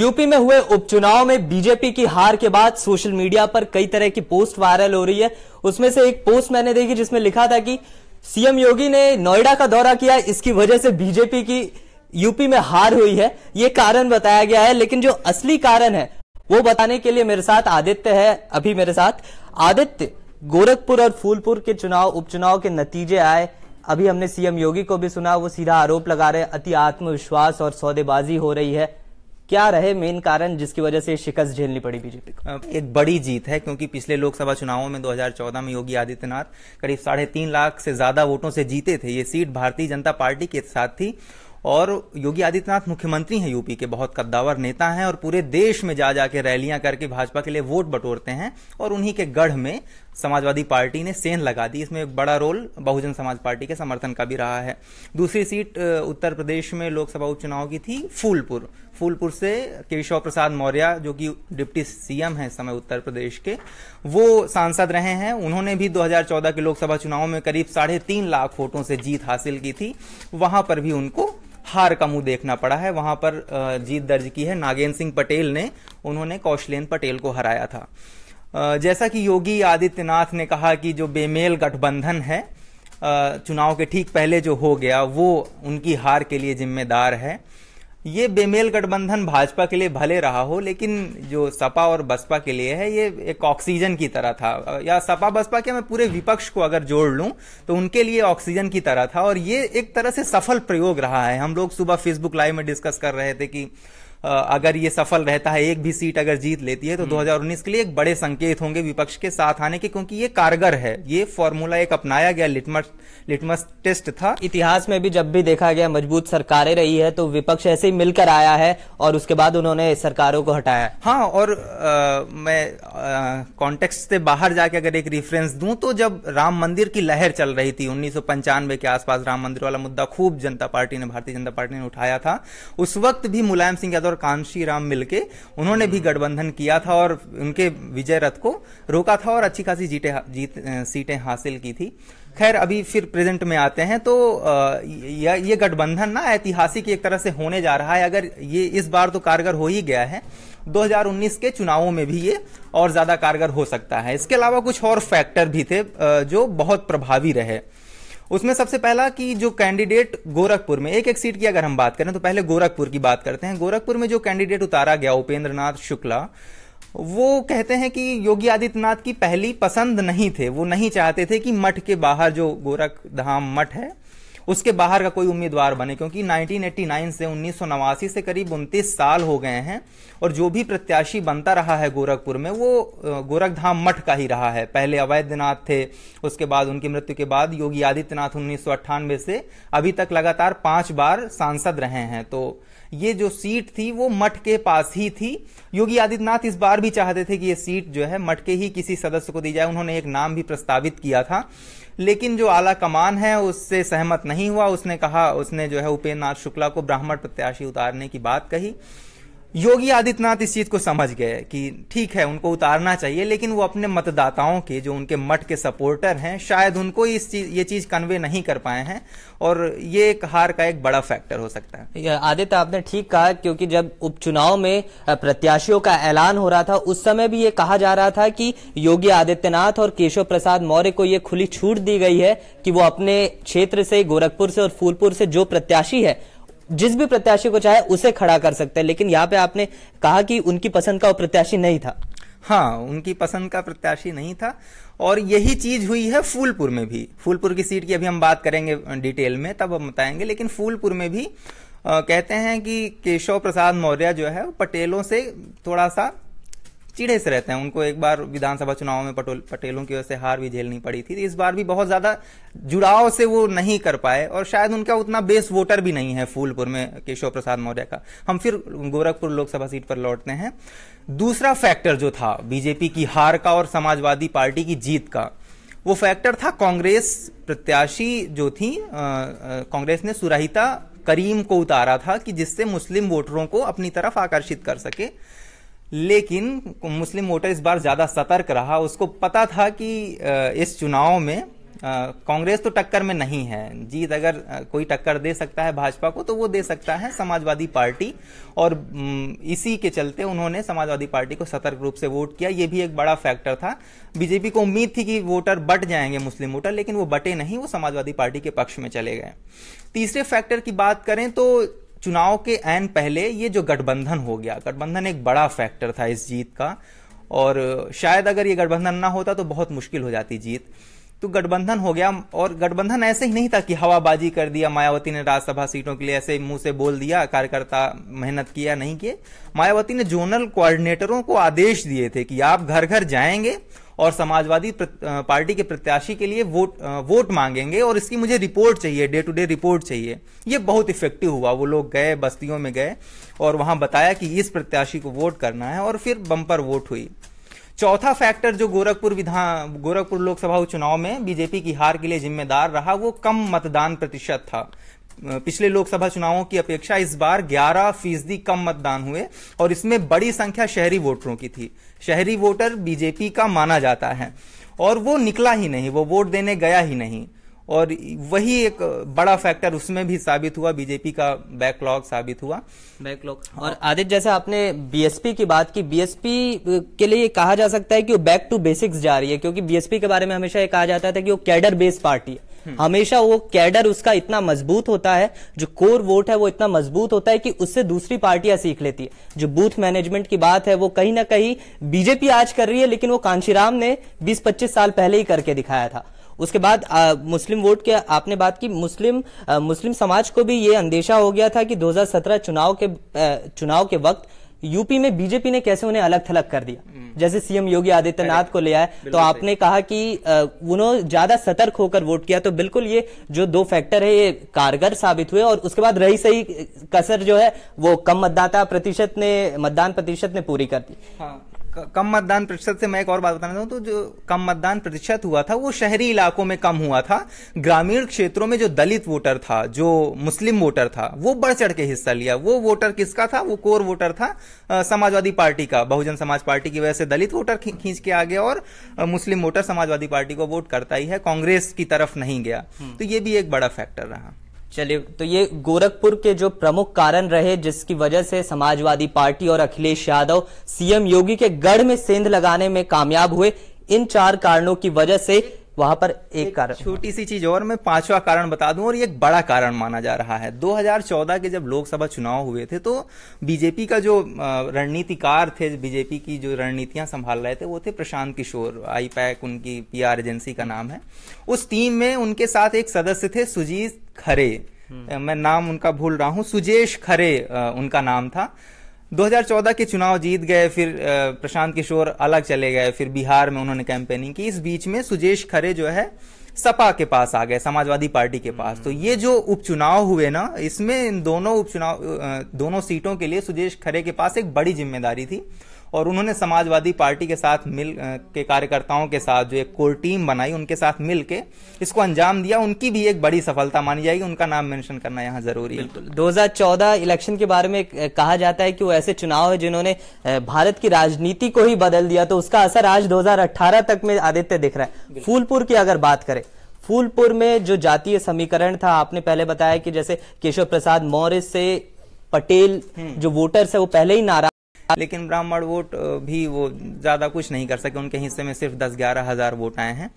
UP में हुए उपचुनाव में बीजेपी की हार के बाद सोशल मीडिया पर कई तरह की पोस्ट वायरल हो रही है उसमें से एक पोस्ट मैंने देखी जिसमें लिखा था कि सीएम योगी ने नोएडा का दौरा किया इसकी वजह से बीजेपी की यूपी में हार हुई है ये कारण बताया गया है लेकिन जो असली कारण है वो बताने के लिए मेरे साथ आदित्य है अभी मेरे साथ आदित्य गोरखपुर और फूलपुर के चुनाव उपचुनाव के नतीजे आए अभी हमने सीएम योगी को भी सुना वो सीधा आरोप लगा रहे अति आत्मविश्वास और सौदेबाजी हो रही है क्या रहे मेन कारण जिसकी वजह से शिकस्त झेलनी पड़ी बीजेपी को एक बड़ी जीत है क्योंकि पिछले लोकसभा चुनावों में 2014 में योगी आदित्यनाथ करीब साढ़े तीन लाख से ज्यादा वोटों से जीते थे ये सीट भारतीय जनता पार्टी के साथ थी और योगी आदित्यनाथ मुख्यमंत्री हैं यूपी के बहुत कद्दावर नेता हैं और पूरे देश में जा जाके रैलियां करके भाजपा के लिए वोट बटोरते हैं और उन्हीं के गढ़ में समाजवादी पार्टी ने सेन लगा दी इसमें एक बड़ा रोल बहुजन समाज पार्टी के समर्थन का भी रहा है दूसरी सीट उत्तर प्रदेश में लोकसभा उपचुनाव की थी फूलपुर फूलपुर से केशव प्रसाद मौर्य जो कि डिप्टी सीएम हैं समय उत्तर प्रदेश के वो सांसद रहे हैं उन्होंने भी 2014 के लोकसभा चुनाव में करीब साढ़े तीन लाख वोटों से जीत हासिल की थी वहां पर भी उनको हार का मुंह देखना पड़ा है वहां पर जीत दर्ज की है नागेंद्र सिंह पटेल ने उन्होंने कौशलेन्द्र पटेल को हराया था जैसा कि योगी आदित्यनाथ ने कहा कि जो बेमेल गठबंधन है चुनाव के ठीक पहले जो हो गया वो उनकी हार के लिए जिम्मेदार है ये बेमेल गठबंधन भाजपा के लिए भले रहा हो लेकिन जो सपा और बसपा के लिए है ये एक ऑक्सीजन की तरह था या सपा बसपा के मैं पूरे विपक्ष को अगर जोड़ लूं तो उनके लिए ऑक्सीजन की तरह था और ये एक तरह से सफल प्रयोग रहा है हम लोग सुबह फेसबुक लाइव में डिस्कस कर रहे थे कि अगर ये सफल रहता है एक भी सीट अगर जीत लेती है तो 2019 हम्म। के लिए एक बड़े संकेत होंगे विपक्ष के साथ आने के क्योंकि ये कारगर है ये फॉर्मूला एक अपनाया गया लिटमस लिटमस टेस्ट था इतिहास में भी जब भी देखा गया मजबूत सरकारें रही है तो विपक्ष ऐसे ही मिलकर आया है और उसके बाद उन्होंने सरकारों को हटाया हाँ और आ, मैं कॉन्टेक्स्ट से बाहर जाके अगर एक रेफरेंस दूं तो जब राम मंदिर की लहर चल रही थी उन्नीस के आसपास राम मंदिर वाला मुद्दा खूब जनता पार्टी ने भारतीय जनता पार्टी ने उठाया था उस वक्त भी मुलायम सिंह यादव और कांशी राम मिलके उन्होंने भी गठबंधन किया था और उनके विजय रथ को रोका था और अच्छी खासी जीते जीत सीटें हासिल की थी खैर अभी फिर प्रेजेंट में आते हैं तो ये गठबंधन ना ऐतिहासिक एक तरह से होने जा रहा है अगर ये इस बार तो कारगर हो ही गया है 2019 के चुनावों में भी ये और ज्यादा कारगर हो सकता है इसके अलावा कुछ और फैक्टर भी थे जो बहुत प्रभावी रहे उसमें सबसे पहला कि जो कैंडिडेट गोरखपुर में एक एक सीट की अगर हम बात करें तो पहले गोरखपुर की बात करते हैं गोरखपुर में जो कैंडिडेट उतारा गया उपेंद्र नाथ शुक्ला वो कहते हैं कि योगी आदित्यनाथ की पहली पसंद नहीं थे वो नहीं चाहते थे कि मठ के बाहर जो गोरखधाम मठ है उसके बाहर का कोई उम्मीदवार बने क्योंकि 1989 से उन्नीस से करीब उनतीस साल हो गए हैं और जो भी प्रत्याशी बनता रहा है गोरखपुर में वो गोरखधाम मठ का ही रहा है पहले अवैधनाथ थे उसके बाद उनकी मृत्यु के बाद योगी आदित्यनाथ उन्नीस से अभी तक लगातार पांच बार सांसद रहे हैं तो ये जो सीट थी वो मठ के पास ही थी योगी आदित्यनाथ इस बार भी चाहते थे कि ये सीट जो है मठ के ही किसी सदस्य को दी जाए उन्होंने एक नाम भी प्रस्तावित किया था लेकिन जो आला कमान है उससे सहमत नहीं हुआ उसने कहा उसने जो है उपेन्द्र नाथ शुक्ला को ब्राह्मण प्रत्याशी उतारने की बात कही योगी आदित्यनाथ इस चीज को समझ गए कि ठीक है उनको उतारना चाहिए लेकिन वो अपने मतदाताओं के जो उनके मठ के सपोर्टर हैं शायद उनको इस चीज ये चीज कन्वे नहीं कर पाए हैं और ये एक हार का एक बड़ा फैक्टर हो सकता है आदित्य आपने ठीक कहा क्योंकि जब उपचुनाव में प्रत्याशियों का ऐलान हो रहा था उस समय भी ये कहा जा रहा था कि योगी आदित्यनाथ और केशव प्रसाद मौर्य को ये खुली छूट दी गई है कि वो अपने क्षेत्र से गोरखपुर से और फूलपुर से जो प्रत्याशी है जिस भी प्रत्याशी को चाहे उसे खड़ा कर सकते हैं लेकिन यहाँ पे आपने कहा कि उनकी पसंद का वो प्रत्याशी नहीं था हाँ उनकी पसंद का प्रत्याशी नहीं था और यही चीज हुई है फूलपुर में भी फूलपुर की सीट की अभी हम बात करेंगे डिटेल में तब हम बताएंगे लेकिन फूलपुर में भी आ, कहते हैं कि केशव प्रसाद मौर्य जो है पटेलों से थोड़ा सा चिड़े से रहते हैं उनको एक बार विधानसभा चुनाव में पटोल पटेलों की वजह से हार भी झेलनी पड़ी थी तो इस बार भी बहुत ज्यादा जुड़ाव से वो नहीं कर पाए और शायद उनका उतना बेस वोटर भी नहीं है फूलपुर में केशव प्रसाद मौर्य का हम फिर गोरखपुर लोकसभा सीट पर लौटते हैं दूसरा फैक्टर जो था बीजेपी की हार का और समाजवादी पार्टी की जीत का वो फैक्टर था कांग्रेस प्रत्याशी जो थी कांग्रेस ने सुरहिता करीम को उतारा था कि जिससे मुस्लिम वोटरों को अपनी तरफ आकर्षित कर सके लेकिन मुस्लिम वोटर इस बार ज्यादा सतर्क रहा उसको पता था कि इस चुनाव में कांग्रेस तो टक्कर में नहीं है जीत अगर कोई टक्कर दे सकता है भाजपा को तो वो दे सकता है समाजवादी पार्टी और इसी के चलते उन्होंने समाजवादी पार्टी को सतर्क रूप से वोट किया ये भी एक बड़ा फैक्टर था बीजेपी को उम्मीद थी कि वोटर बट जाएंगे मुस्लिम वोटर लेकिन वो बटे नहीं वो समाजवादी पार्टी के पक्ष में चले गए तीसरे फैक्टर की बात करें तो चुनाव के एन पहले ये जो गठबंधन हो गया गठबंधन एक बड़ा फैक्टर था इस जीत का और शायद अगर ये गठबंधन ना होता तो बहुत मुश्किल हो जाती जीत तो गठबंधन हो गया और गठबंधन ऐसे ही नहीं था कि हवाबाजी कर दिया मायावती ने राज्यसभा सीटों के लिए ऐसे मुंह से बोल दिया कार्यकर्ता मेहनत किया नहीं किए मायावती ने जोनल कोऑर्डिनेटरों को आदेश दिए थे कि आप घर घर जाएंगे और समाजवादी पार्टी के प्रत्याशी के लिए वोट वोट मांगेंगे और इसकी मुझे रिपोर्ट चाहिए डे टू डे रिपोर्ट चाहिए ये बहुत इफेक्टिव हुआ वो लोग गए बस्तियों में गए और वहां बताया कि इस प्रत्याशी को वोट करना है और फिर बम्पर वोट हुई चौथा फैक्टर जो गोरखपुर विधान गोरखपुर लोकसभा उपचुनाव में बीजेपी की हार के लिए जिम्मेदार रहा वो कम मतदान प्रतिशत था पिछले लोकसभा चुनावों की अपेक्षा इस बार 11 फीसदी कम मतदान हुए और इसमें बड़ी संख्या शहरी वोटरों की थी शहरी वोटर बीजेपी का माना जाता है और वो निकला ही नहीं वो वोट देने गया ही नहीं और वही एक बड़ा फैक्टर उसमें भी साबित हुआ बीजेपी का बैकलॉग साबित हुआ बैकलॉग हाँ। और आदित्य जैसे आपने बीएसपी की बात की बीएसपी के लिए कहा जा सकता है कि वो बैक टू बेसिक्स जा रही है क्योंकि बीएसपी के बारे में हमेशा ये कहा जाता था कि वो कैडर बेस्ड पार्टी है हमेशा वो कैडर उसका इतना मजबूत होता है जो कोर वोट है वो इतना मजबूत होता है कि उससे दूसरी पार्टियां सीख लेती है जो बूथ मैनेजमेंट की बात है वो कहीं ना कहीं बीजेपी आज कर रही है लेकिन वो कांशीराम ने 20-25 साल पहले ही करके दिखाया था उसके बाद आ, मुस्लिम वोट के आपने बात की मुस्लिम आ, मुस्लिम समाज को भी ये अंदेशा हो गया था कि 2017 चुनाव के आ, चुनाव के वक्त यूपी में बीजेपी ने कैसे उन्हें अलग थलग कर दिया जैसे सीएम योगी आदित्यनाथ को ले आए तो आपने कहा कि उन्होंने ज्यादा सतर्क होकर वोट किया तो बिल्कुल ये जो दो फैक्टर है ये कारगर साबित हुए और उसके बाद रही सही कसर जो है वो कम मतदाता प्रतिशत ने मतदान प्रतिशत ने पूरी कर दी हाँ। कम मतदान प्रतिशत से मैं एक और बात बताना चाहूँ तो जो कम मतदान प्रतिशत हुआ था वो शहरी इलाकों में कम हुआ था ग्रामीण क्षेत्रों में जो दलित वोटर था जो मुस्लिम वोटर था वो बढ़ चढ़ के हिस्सा लिया वो वोटर किसका था वो कोर वोटर था समाजवादी पार्टी का बहुजन समाज पार्टी की वजह से दलित वोटर खींच के आ गया और मुस्लिम वोटर समाजवादी पार्टी को वोट करता ही है कांग्रेस की तरफ नहीं गया हम्म। तो ये भी एक बड़ा फैक्टर रहा चलिए तो ये गोरखपुर के जो प्रमुख कारण रहे जिसकी वजह से समाजवादी पार्टी और अखिलेश यादव सीएम योगी के गढ़ में सेंध लगाने में कामयाब हुए इन चार कारणों की वजह से वहां पर एक, एक कारण छोटी सी चीज और मैं पांचवा कारण बता दूं और ये एक बड़ा कारण माना जा रहा है 2014 के जब लोकसभा चुनाव हुए थे तो बीजेपी का जो रणनीतिकार थे बीजेपी की जो रणनीतियां संभाल रहे थे वो थे प्रशांत किशोर आई पैक उनकी पीआर एजेंसी का नाम है उस टीम में उनके साथ एक सदस्य थे सुजीत खरे हम्म। मैं नाम उनका भूल रहा हूँ सुजेश खरे उनका नाम था 2014 के चुनाव जीत गए फिर प्रशांत किशोर अलग चले गए फिर बिहार में उन्होंने कैंपेनिंग की इस बीच में सुजेश खरे जो है सपा के पास आ गए समाजवादी पार्टी के पास हम्म। तो ये जो उपचुनाव हुए ना इसमें इन दोनों उपचुनाव दोनों सीटों के लिए सुजेश खरे के पास एक बड़ी जिम्मेदारी थी और उन्होंने समाजवादी पार्टी के साथ मिल के कार्यकर्ताओं के साथ जो एक कोर टीम बनाई उनके साथ मिल के इसको अंजाम दिया उनकी भी एक बड़ी सफलता मानी जाएगी उनका नाम मेंशन करना यहाँ जरूरी है दो इलेक्शन के बारे में कहा जाता है कि वो ऐसे चुनाव है जिन्होंने भारत की राजनीति को ही बदल दिया तो उसका असर आज दो तक में आदित्य दिख रहा है फूलपुर की अगर बात करें फूलपुर में जो जातीय समीकरण था आपने पहले बताया कि जैसे केशव प्रसाद मौर्य से पटेल हम्म। जो वोटर्स है वो पहले ही नाराज लेकिन ब्राह्मण वोट भी वो ज़्यादा कुछ नहीं कर सके उनके हिस्से में सिर्फ दस ग्यारह हजार वोट आए हैं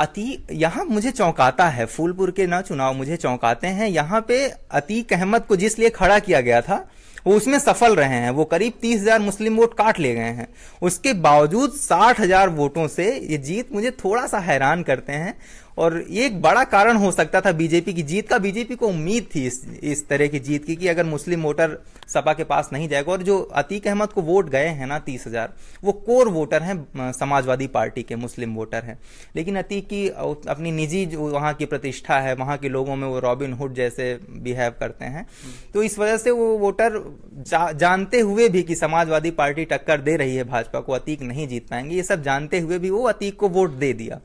अति यहाँ मुझे चौंकाता है फूलपुर के ना चुनाव मुझे चौंकाते हैं यहाँ पे अतीक अहमद को जिसलिए खड़ा किया गया था वो उसमें सफल रहे हैं वो करीब तीस हजार मुस्लिम वोट काट ले गए हैं उसके बावजूद साठ हजार वोटों से ये जीत मुझे थोड़ा सा हैरान करते हैं और ये एक बड़ा कारण हो सकता था बीजेपी की जीत का बीजेपी को उम्मीद थी इस इस तरह की जीत की कि अगर मुस्लिम वोटर सपा के पास नहीं जाएगा और जो अतीक अहमद को वोट गए हैं ना तीस हजार वो कोर वोटर हैं समाजवादी पार्टी के मुस्लिम वोटर हैं लेकिन अतीक की अपनी निजी जो वहाँ की प्रतिष्ठा है वहाँ के लोगों में वो रॉबिन हुड जैसे बिहेव करते हैं तो इस वजह से वो वोटर जा, जानते हुए भी कि समाजवादी पार्टी टक्कर दे रही है भाजपा को अतीक नहीं जीत पाएंगे ये सब जानते हुए भी वो अतीक को वोट दे दिया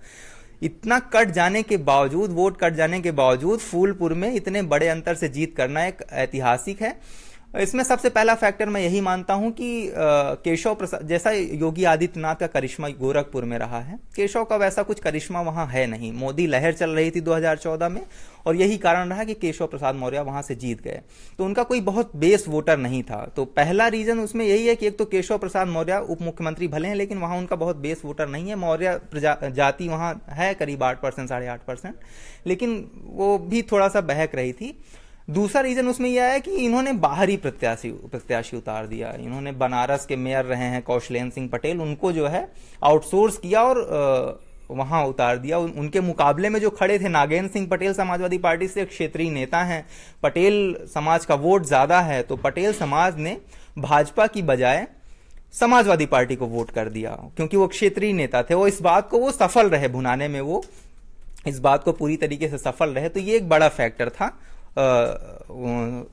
इतना कट जाने के बावजूद वोट कट जाने के बावजूद फूलपुर में इतने बड़े अंतर से जीत करना एक ऐतिहासिक है इसमें सबसे पहला फैक्टर मैं यही मानता हूं कि केशव प्रसाद जैसा योगी आदित्यनाथ का करिश्मा गोरखपुर में रहा है केशव का वैसा कुछ करिश्मा वहां है नहीं मोदी लहर चल रही थी 2014 में और यही कारण रहा कि केशव प्रसाद मौर्य वहां से जीत गए तो उनका कोई बहुत बेस वोटर नहीं था तो पहला रीजन उसमें यही है कि एक तो केशव प्रसाद मौर्य उप मुख्यमंत्री भले हैं लेकिन वहां उनका बहुत बेस वोटर नहीं है मौर्य जाति वहां है करीब आठ परसेंट साढ़े आठ परसेंट लेकिन वो भी थोड़ा सा बहक रही थी दूसरा रीजन उसमें यह है कि इन्होंने बाहरी प्रत्याशी प्रत्याशी उतार दिया इन्होंने बनारस के मेयर रहे हैं कौशलेन सिंह पटेल उनको जो है आउटसोर्स किया और आ, वहां उतार दिया उनके मुकाबले में जो खड़े थे नागेंद्र सिंह पटेल समाजवादी पार्टी से क्षेत्रीय नेता हैं पटेल समाज का वोट ज्यादा है तो पटेल समाज ने भाजपा की बजाय समाजवादी पार्टी को वोट कर दिया क्योंकि वो क्षेत्रीय नेता थे वो इस बात को वो सफल रहे भुनाने में वो इस बात को पूरी तरीके से सफल रहे तो ये एक बड़ा फैक्टर था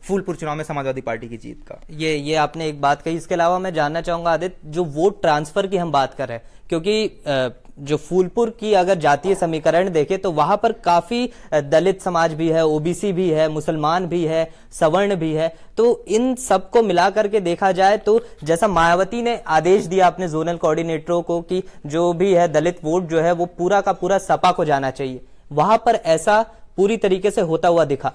फूलपुर चुनाव में समाजवादी पार्टी की जीत का ये ये आपने एक बात कही इसके अलावा मैं जानना चाहूंगा आदित्य जो वोट ट्रांसफर की हम बात कर रहे हैं क्योंकि आ, जो फूलपुर की अगर जातीय समीकरण देखे तो वहां पर काफी दलित समाज भी है ओबीसी भी है मुसलमान भी है सवर्ण भी है तो इन सबको मिला करके देखा जाए तो जैसा मायावती ने आदेश दिया अपने जोनल कोऑर्डिनेटरों को कि जो भी है दलित वोट जो है वो पूरा का पूरा सपा को जाना चाहिए वहां पर ऐसा पूरी तरीके से होता हुआ दिखा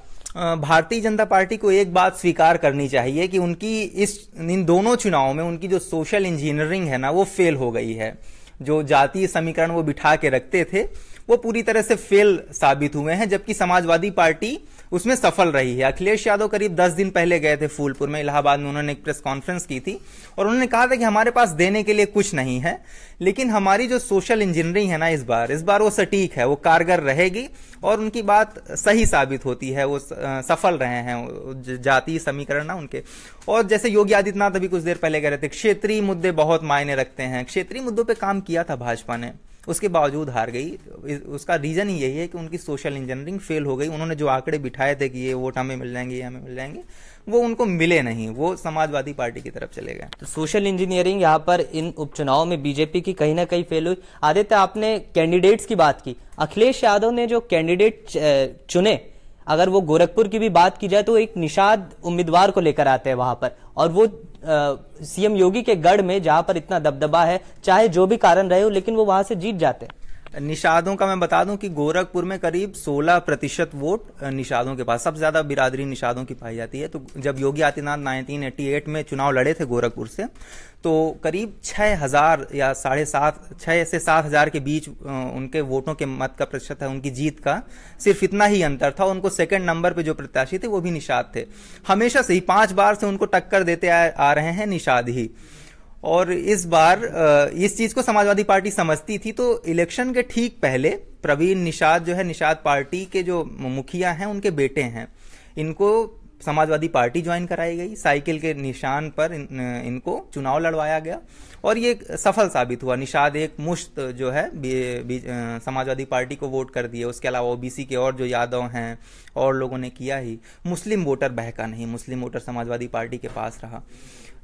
भारतीय जनता पार्टी को एक बात स्वीकार करनी चाहिए कि उनकी इस इन दोनों चुनावों में उनकी जो सोशल इंजीनियरिंग है ना वो फेल हो गई है जो जातीय समीकरण वो बिठा के रखते थे वो पूरी तरह से फेल साबित हुए हैं जबकि समाजवादी पार्टी उसमें सफल रही है अखिलेश यादव करीब दस दिन पहले गए थे फूलपुर में इलाहाबाद में उन्होंने एक प्रेस कॉन्फ्रेंस की थी और उन्होंने कहा था कि हमारे पास देने के लिए कुछ नहीं है लेकिन हमारी जो सोशल इंजीनियरिंग है ना इस बार इस बार वो सटीक है वो कारगर रहेगी और उनकी बात सही साबित होती है वो सफल रहे हैं जातीय समीकरण ना उनके और जैसे योगी आदित्यनाथ अभी कुछ देर पहले कह रहे थे क्षेत्रीय मुद्दे बहुत मायने रखते हैं क्षेत्रीय मुद्दों पर काम किया था भाजपा ने उसके बावजूद हार गई उसका रीज़न ही यही है कि उनकी सोशल इंजीनियरिंग फेल हो गई उन्होंने जो आंकड़े बिठाए थे कि ये वोट हमें मिल जाएंगे ये हमें मिल जाएंगे वो उनको मिले नहीं वो समाजवादी पार्टी की तरफ चले गए तो सोशल इंजीनियरिंग यहाँ पर इन उपचुनाव में बीजेपी की कहीं ना कहीं फेल हुई आदित्य आपने कैंडिडेट्स की बात की अखिलेश यादव ने जो कैंडिडेट चुने अगर वो गोरखपुर की भी बात की जाए तो एक निषाद उम्मीदवार को लेकर आते हैं वहां पर और वो सीएम योगी के गढ़ में जहां पर इतना दबदबा है चाहे जो भी कारण रहे हो लेकिन वो वहां से जीत जाते हैं निषादों का मैं बता दूं कि गोरखपुर में करीब 16 प्रतिशत वोट निषादों के पास सबसे ज्यादा बिरादरी निषादों की पाई जाती है तो जब योगी आदित्यनाथ नाइनटीन एट में चुनाव लड़े थे गोरखपुर से तो करीब हजार या साढ़े सात छः से सात हजार के बीच उनके वोटों के मत का प्रतिशत है उनकी जीत का सिर्फ इतना ही अंतर था उनको सेकंड नंबर पे जो प्रत्याशी थे वो भी निषाद थे हमेशा से ही पांच बार से उनको टक्कर देते आ, आ रहे हैं निषाद ही और इस बार इस चीज को समाजवादी पार्टी समझती थी तो इलेक्शन के ठीक पहले प्रवीण निषाद जो है निषाद पार्टी के जो मुखिया हैं उनके बेटे हैं इनको समाजवादी पार्टी ज्वाइन कराई गई साइकिल के निशान पर इन, इनको चुनाव लड़वाया गया और ये सफल साबित हुआ निषाद एक मुश्त जो है समाजवादी पार्टी को वोट कर दिए उसके अलावा ओबीसी के और जो यादव हैं और लोगों ने किया ही मुस्लिम वोटर बहका नहीं मुस्लिम वोटर समाजवादी पार्टी के पास रहा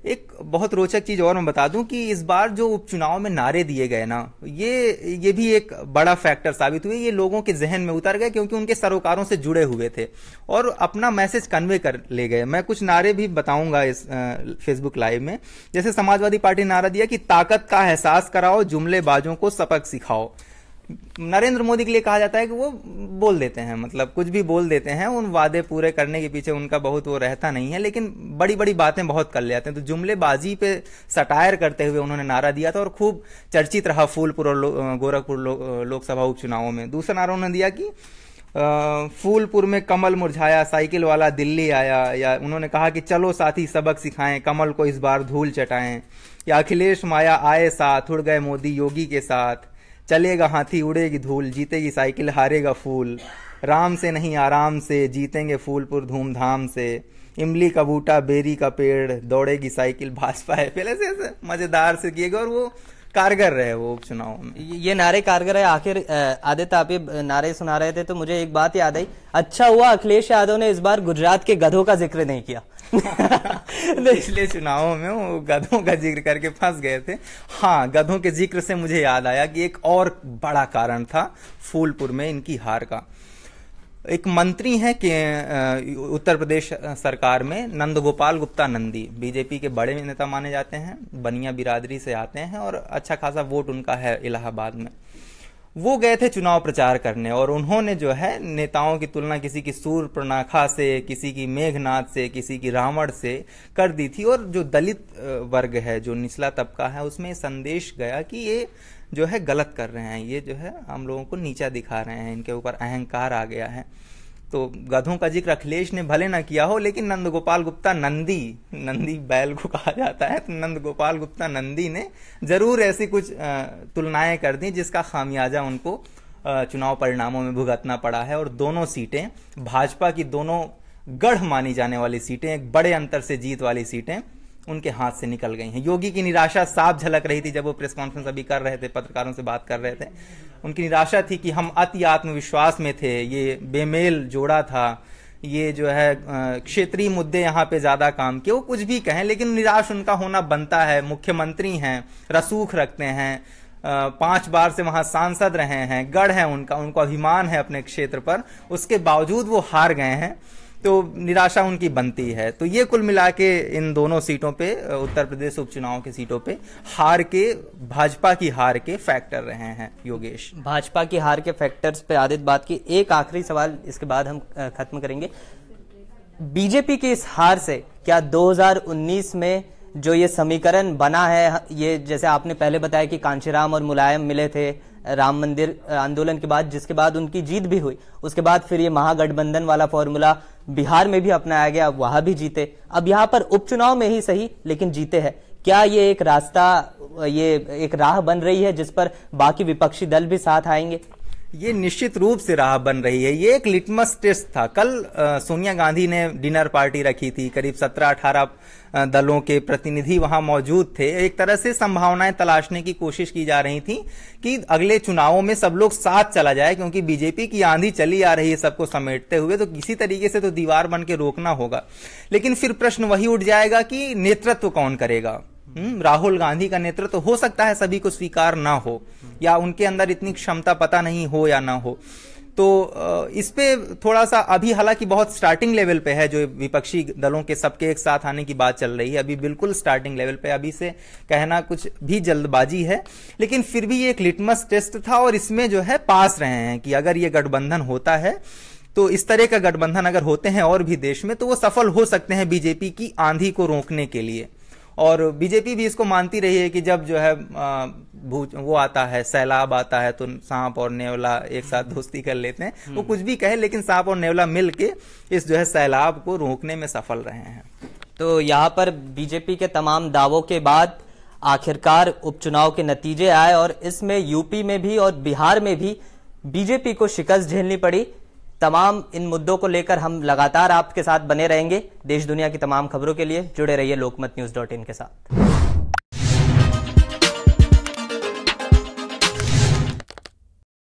एक बहुत रोचक चीज और मैं बता दूं कि इस बार जो उपचुनाव में नारे दिए गए ना ये ये भी एक बड़ा फैक्टर साबित हुए ये लोगों के जहन में उतर गए क्योंकि उनके सरोकारों से जुड़े हुए थे और अपना मैसेज कन्वे कर ले गए मैं कुछ नारे भी बताऊंगा इस फेसबुक लाइव में जैसे समाजवादी पार्टी नारा दिया कि ताकत का एहसास कराओ जुमलेबाजों को सबक सिखाओ नरेंद्र मोदी के लिए कहा जाता है कि वो बोल देते हैं मतलब कुछ भी बोल देते हैं उन वादे पूरे करने के पीछे उनका बहुत वो रहता नहीं है लेकिन बड़ी बड़ी बातें बहुत कर ले जाते हैं तो जुमलेबाजी पे सटायर करते हुए उन्होंने नारा दिया था और खूब चर्चित रहा फूलपुर और गोरखपुर गोरखपुर लो, लोकसभा उपचुनावों में दूसरा नारा उन्होंने दिया कि फूलपुर में कमल मुरझाया साइकिल वाला दिल्ली आया या उन्होंने कहा कि चलो साथी सबक सिखाएं कमल को इस बार धूल चटाएं या अखिलेश माया आए साथ उड़ गए मोदी योगी के साथ चलेगा हाथी उड़ेगी धूल जीतेगी साइकिल हारेगा फूल राम से नहीं आराम से जीतेंगे फूलपुर धूमधाम से इमली का बूटा बेरी का पेड़ दौड़ेगी साइकिल भाजपा है पहले से ऐसे मज़ेदार से किए गए और वो कारगर रहे वो उपचुनाव में ये नारे कारगर है आखिर आदित्य आप ये नारे सुना रहे थे तो मुझे एक बात याद आई अच्छा हुआ अखिलेश यादव ने इस बार गुजरात के गधों का जिक्र नहीं किया तो इसलिए चुनावों में वो गधों का जिक्र करके फंस गए थे हाँ गधों के जिक्र से मुझे याद आया कि एक और बड़ा कारण था फूलपुर में इनकी हार का एक मंत्री हैं कि उत्तर प्रदेश सरकार में नंदगोपाल गुप्ता नंदी बीजेपी के बड़े नेता माने जाते हैं बनिया बिरादरी से आते हैं और अच्छा खासा वोट उनका है इलाहाबाद में वो गए थे चुनाव प्रचार करने और उन्होंने जो है नेताओं की तुलना किसी की सूर प्रनाखा से किसी की मेघनाथ से किसी की रावण से कर दी थी और जो दलित वर्ग है जो निचला तबका है उसमें संदेश गया कि ये जो है गलत कर रहे हैं ये जो है हम लोगों को नीचा दिखा रहे हैं इनके ऊपर अहंकार आ गया है तो गधों का जिक्र अखिलेश ने भले ना किया हो लेकिन नंद गोपाल गुप्ता नंदी नंदी बैल को कहा जाता है तो नंद गोपाल गुप्ता नंदी ने जरूर ऐसी कुछ तुलनाएं कर दी जिसका खामियाजा उनको चुनाव परिणामों में भुगतना पड़ा है और दोनों सीटें भाजपा की दोनों गढ़ मानी जाने वाली सीटें एक बड़े अंतर से जीत वाली सीटें उनके हाथ से निकल गई हैं योगी की निराशा साफ झलक रही थी जब वो प्रेस कॉन्फ्रेंस अभी कर रहे थे पत्रकारों से बात कर रहे थे उनकी निराशा थी कि हम अति आत्मविश्वास में थे ये बेमेल जोड़ा था ये जो है क्षेत्रीय मुद्दे यहाँ पे ज्यादा काम किए वो कुछ भी कहें लेकिन निराश उनका होना बनता है मुख्यमंत्री हैं रसूख रखते हैं पांच बार से वहां सांसद रहे हैं गढ़ है उनका उनको अभिमान है अपने क्षेत्र पर उसके बावजूद वो हार गए हैं तो निराशा उनकी बनती है तो ये कुल मिला के इन दोनों सीटों पे उत्तर प्रदेश उपचुनाव की सीटों पे हार के भाजपा की हार के फैक्टर रहे हैं योगेश भाजपा की हार के फैक्टर्स पे आदित बात की एक आखिरी सवाल इसके बाद हम खत्म करेंगे बीजेपी की इस हार से क्या 2019 में जो ये समीकरण बना है ये जैसे आपने पहले बताया कि कांचीराम और मुलायम मिले थे राम मंदिर आंदोलन के बाद जिसके बाद उनकी जीत भी हुई उसके बाद फिर ये महागठबंधन वाला फॉर्मूला बिहार में भी अपनाया गया वहां भी जीते अब यहाँ पर उपचुनाव में ही सही लेकिन जीते हैं क्या ये एक रास्ता ये एक राह बन रही है जिस पर बाकी विपक्षी दल भी साथ आएंगे ये निश्चित रूप से राह बन रही है ये एक लिटमस टेस्ट था कल सोनिया गांधी ने डिनर पार्टी रखी थी करीब सत्रह अठारह दलों के प्रतिनिधि वहां मौजूद थे एक तरह से संभावनाएं तलाशने की कोशिश की जा रही थी कि अगले चुनावों में सब लोग साथ चला जाए क्योंकि बीजेपी की आंधी चली आ रही है सबको समेटते हुए तो किसी तरीके से तो दीवार बन के रोकना होगा लेकिन फिर प्रश्न वही उठ जाएगा कि नेतृत्व कौन करेगा हम्म, राहुल गांधी का नेतृत्व तो हो सकता है सभी को स्वीकार ना हो या उनके अंदर इतनी क्षमता पता नहीं हो या ना हो तो इस पे थोड़ा सा अभी हालांकि बहुत स्टार्टिंग लेवल पे है जो विपक्षी दलों के सबके एक साथ आने की बात चल रही है अभी बिल्कुल स्टार्टिंग लेवल पे अभी से कहना कुछ भी जल्दबाजी है लेकिन फिर भी ये एक लिटमस टेस्ट था और इसमें जो है पास रहे हैं कि अगर ये गठबंधन होता है तो इस तरह का गठबंधन अगर होते हैं और भी देश में तो वो सफल हो सकते हैं बीजेपी की आंधी को रोकने के लिए और बीजेपी भी इसको मानती रही है कि जब जो है वो आता है सैलाब आता है तो सांप और नेवला एक साथ हम्म। दोस्ती कर लेते हैं वो हम्म। कुछ भी कहे लेकिन सांप और नेवला मिल के इस जो है सैलाब को रोकने में सफल रहे हैं तो यहाँ पर बीजेपी के तमाम दावों के बाद आखिरकार उपचुनाव के नतीजे आए और इसमें यूपी में भी और बिहार में भी बीजेपी को शिकस्त झेलनी पड़ी तमाम इन मुद्दों को लेकर हम लगातार आपके साथ बने रहेंगे देश दुनिया की तमाम खबरों के लिए जुड़े रहिए लोकमत न्यूज डॉट इन के साथ